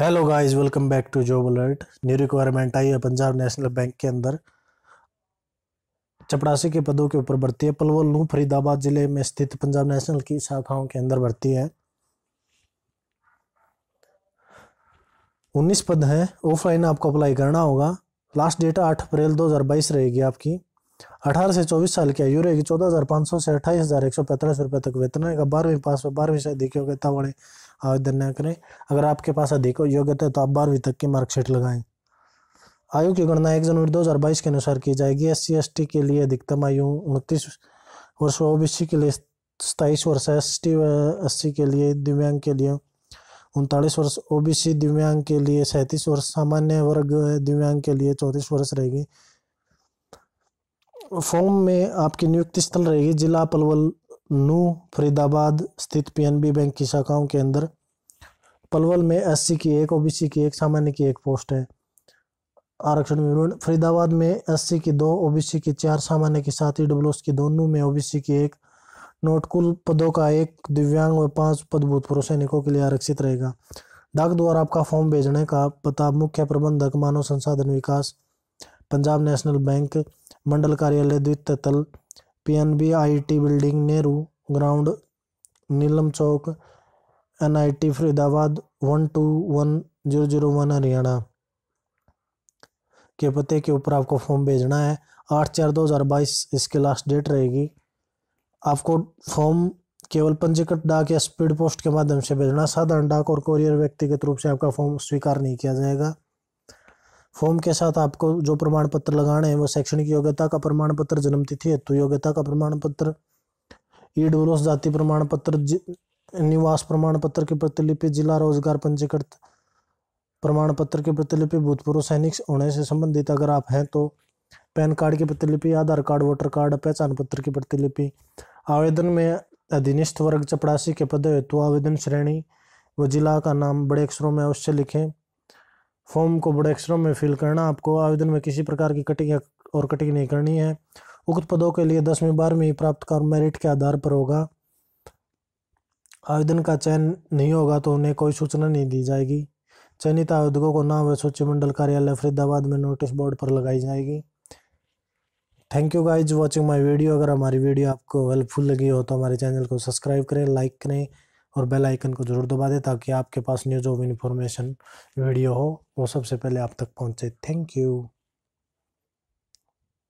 hello guys welcome back to job alert new requirement आई है Punjab national bank के अंदर चपरासी के पदों के ऊपर भर्ती है पलवल नू फरीदाबाद ज़िले में स्थित पंजाब नेशनल की शाखाओं के अंदर भर्ती है उन्नीस पद हैं ऑफलाइन आपको अप्लाई करना होगा लास्ट डेट आठ अप्रैल बाईस रहेगी आपकी अठारह से चौबीस साल की आयु रहेगी चौदह हज़ार पाँच सौ से अट्ठाईस हज़ार एक सौ पैंतालीस रुपये तक वेतन रहेगा बारहवीं पास व बारहवीं से अधिक योग्यता वाले आवेदन न करें अगर आपके पास अधिक योग्यता है तो आप बारहवीं तक की मार्कशीट लगाएं आयु की गणना एक जनवरी 2022 के अनुसार की जाएगी एस सी के लिए अधिकतम आयु उनतीस वर्ष ओ के लिए सताईस वर्ष एस टी व के लिए दिव्यांग के लिए उनतालीस वर्ष ओबीसी दिव्यांग के लिए सैंतीस वर्ष सामान्य वर्ग दिव्यांग के लिए चौंतीस वर्ष रहेगी फॉर्म में आपकी नियुक्ति स्थल रहेगी जिला पलवल नू फरीदाबाद स्थित पीएनबी बैंक की शाखाओं के अंदर पलवल में एससी की एक ओबीसी की एक सामान्य की एक पोस्ट है आरक्षण विवरण फरीदाबाद में एससी की दो ओबीसी की चार सामान्य की साथ ही डब्ल्यू की दो में ओबीसी की एक नोट कुल पदों का एक दिव्यांग और पांच पद भूतपूर्व सैनिकों के लिए आरक्षित रहेगा डाक द्वारा आपका फॉर्म भेजने का पता मुख्य प्रबंधक मानव संसाधन विकास पंजाब नेशनल बैंक मंडल कार्यालय द्वितीय तल PNB IT building Nehru ground Neelam Chowk NIT Faridabad one two one zero zero one Haryana के पते के ऊपर आपको फॉर्म भेजना है आठ चार दो हज़ार बाईस इसकी लास्ट डेट रहेगी आपको फॉर्म केवल पंजीकृत डाक या स्पीड पोस्ट के माध्यम से भेजना साधारण डाक और कोरियर व्यक्तिगत रूप से आपका फॉर्म स्वीकार नहीं किया जाएगा फॉर्म के साथ आपको जो प्रमाण पत्र लगाने हैं वो शैक्षणिक योग्यता का प्रमाण पत्र जन्म तिथि हेतु योग्यता का प्रमाण पत्र ई डब्लोस जाति प्रमाण पत्र निवास प्रमाण पत्र की प्रतिलिपि जिला रोजगार पंजीकृत प्रमाण पत्र की प्रतिलिपि भूतपूर्व सैनिक होने से संबंधित अगर आप हैं तो पैन कार्ड की प्रतिलिपि आधार कार्ड वोटर कार्ड पहचान पत्र की प्रतिलिपि आवेदन में अधीनस्थ वर्ग चपड़ासी के पद हेतु आवेदन श्रेणी व जिला का नाम बड़े अक्षरों में अवश्य लिखें फॉर्म को बड़े अक्षरों में फिल करना आपको आवेदन में किसी प्रकार की कटिंग और कटिंग नहीं करनी है उक्त पदों के लिए दसवीं बारहवीं कर मेरिट के आधार पर होगा आवेदन का चयन नहीं होगा तो उन्हें कोई सूचना नहीं दी जाएगी चयनित आवेदकों को नाम व मंडल कार्यालय फरीदाबाद में नोटिस बोर्ड पर लगाई जाएगी thank you guys watching my video अगर हमारी वीडियो आपको हेल्पफुल लगी हो तो हमारे चैनल को सब्सक्राइब करें लाइक करें और बेल आइकन को ज़रूर दबा दें ताकि आपके पास न्यूज़ ऑफ इन्फॉर्मेशन वीडियो हो वो सबसे पहले आप तक पहुँचे थैंक यू